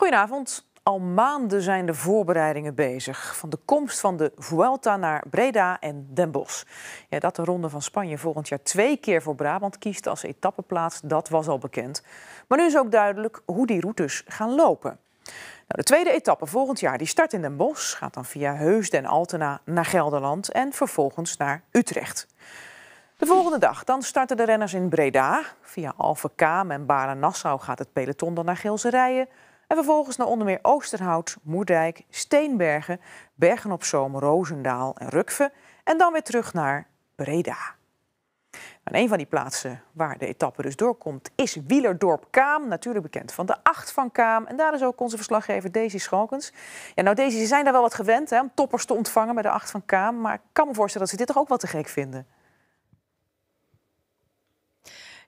Goedenavond. Al maanden zijn de voorbereidingen bezig. Van de komst van de Vuelta naar Breda en Den Bosch. Ja, dat de Ronde van Spanje volgend jaar twee keer voor Brabant kiest als etappeplaats, dat was al bekend. Maar nu is ook duidelijk hoe die routes gaan lopen. Nou, de tweede etappe volgend jaar die start in Den Bosch, gaat dan via Heusden en Altena naar Gelderland en vervolgens naar Utrecht. De volgende dag dan starten de renners in Breda. Via Alphen Kaam en Baren-Nassau gaat het peloton dan naar Gilse Rijen. En vervolgens naar onder meer Oosterhout, Moerdijk, Steenbergen, Bergen op Zoom, Roosendaal en Rukve. En dan weer terug naar Breda. een van die plaatsen waar de etappe dus doorkomt is Wielerdorp Kaam. Natuurlijk bekend van de acht van Kaam. En daar is ook onze verslaggever Daisy Schokens. Ja, nou Daisy, ze zijn daar wel wat gewend hè, om toppers te ontvangen bij de acht van Kaam. Maar ik kan me voorstellen dat ze dit toch ook wel te gek vinden.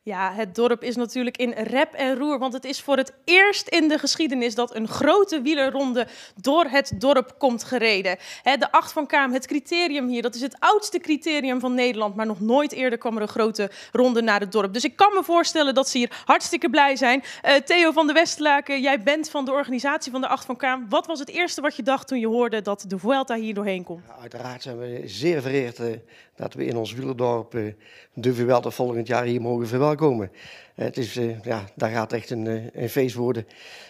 Ja, het dorp is natuurlijk in rep en roer, want het is voor het eerst in de geschiedenis dat een grote wielerronde door het dorp komt gereden. De acht van Kaam, het criterium hier, dat is het oudste criterium van Nederland, maar nog nooit eerder kwam er een grote ronde naar het dorp. Dus ik kan me voorstellen dat ze hier hartstikke blij zijn. Eh, Theo van de Westlaken, jij bent van de organisatie van de acht van Kaam. Wat was het eerste wat je dacht toen je hoorde dat de Vuelta hier doorheen komt? Ja, uiteraard zijn we zeer vereerd eh, dat we in ons wielerdorp eh, de Vuelta volgend jaar hier mogen verwelkomen komen. Eh, het is, eh, ja, daar gaat echt een, eh, een feest worden.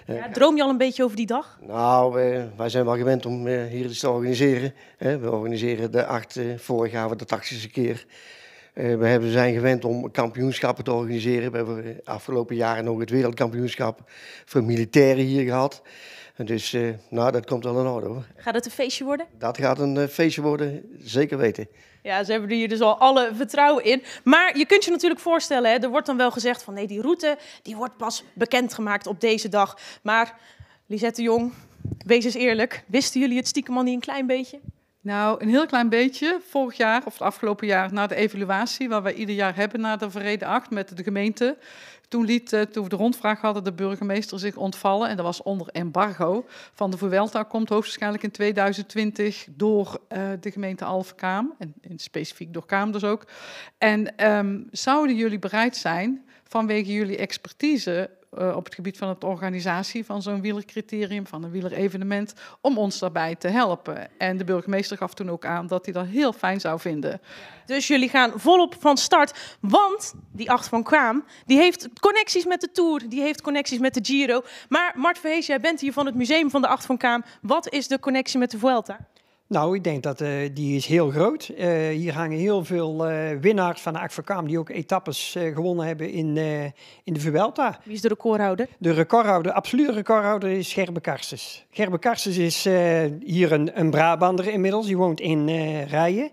Ja, droom je al een beetje over die dag? Nou, wij zijn wel gewend om hier iets te organiseren. We organiseren de acht, vorig jaar de tachtigste keer. We hebben zijn gewend om kampioenschappen te organiseren. We hebben afgelopen jaren nog het wereldkampioenschap voor militairen hier gehad. Dus eh, nou, dat komt wel in orde hoor. Gaat het een feestje worden? Dat gaat een eh, feestje worden, zeker weten. Ja, ze hebben hier dus al alle vertrouwen in. Maar je kunt je natuurlijk voorstellen, hè, er wordt dan wel gezegd van nee, die route die wordt pas bekendgemaakt op deze dag. Maar Lisette Jong, wees eens eerlijk, wisten jullie het stiekem al niet een klein beetje? Nou, een heel klein beetje. Vorig jaar of het afgelopen jaar na de evaluatie, waar wij ieder jaar hebben na de verreden 8 met de gemeente. Toen, liet, eh, toen we de rondvraag hadden, de burgemeester zich ontvallen. En dat was onder embargo. Van de Vuelta komt hoogstwaarschijnlijk in 2020 door eh, de gemeente Alphenkaam. En, en, specifiek door Kaam dus ook. En ehm, zouden jullie bereid zijn, vanwege jullie expertise, eh, op het gebied van het organisatie van zo'n wielercriterium, van een wielerevenement, om ons daarbij te helpen. En de burgemeester gaf toen ook aan dat hij dat heel fijn zou vinden. Dus jullie gaan volop van start, want die acht van Kwaam, die heeft connecties met de Tour, die heeft connecties met de Giro. Maar Mart Verhees, jij bent hier van het museum van de acht van Kwaam. Wat is de connectie met de Vuelta? Nou, ik denk dat eh, die is heel groot. Uh, hier hangen heel veel eh, winnaars van de Akverkam die ook etappes gewonnen hebben in, in de Vuelta. Wie is de recordhouder? De recordhouder, absolute recordhouder is Gerbe Karsens. Gerbe Karsens is hier een, een Brabander inmiddels. Die woont in Rijen.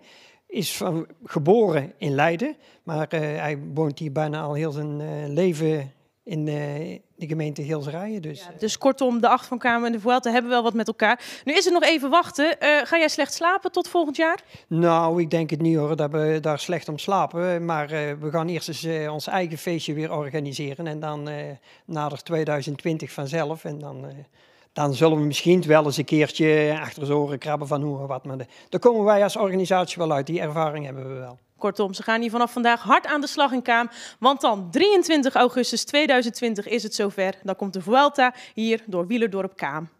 Is van, geboren in Leiden, maar hij woont hier bijna al heel zijn leven eh, in de, de gemeente Geelsrijen. Dus. Ja, dus kortom, de acht van Kamer en de Vuelta hebben wel wat met elkaar. Nu is het nog even wachten. Eh, ga jij slecht slapen tot volgend jaar? Nou, ik denk het niet hoor, dat we daar slecht om slapen. Maar eh, we gaan eerst eens ons eigen feestje weer organiseren. En dan nader 2020 vanzelf. En dan dan zullen we misschien wel eens een keertje achter de krabben van hoe wat. Maar daar komen wij als organisatie wel uit. Die ervaring hebben we wel. Kortom, ze gaan hier vanaf vandaag hard aan de slag in Kaam. Want dan 23 augustus 2020 is het zover. Dan komt de Vuelta hier door Wielerdorp Kaam.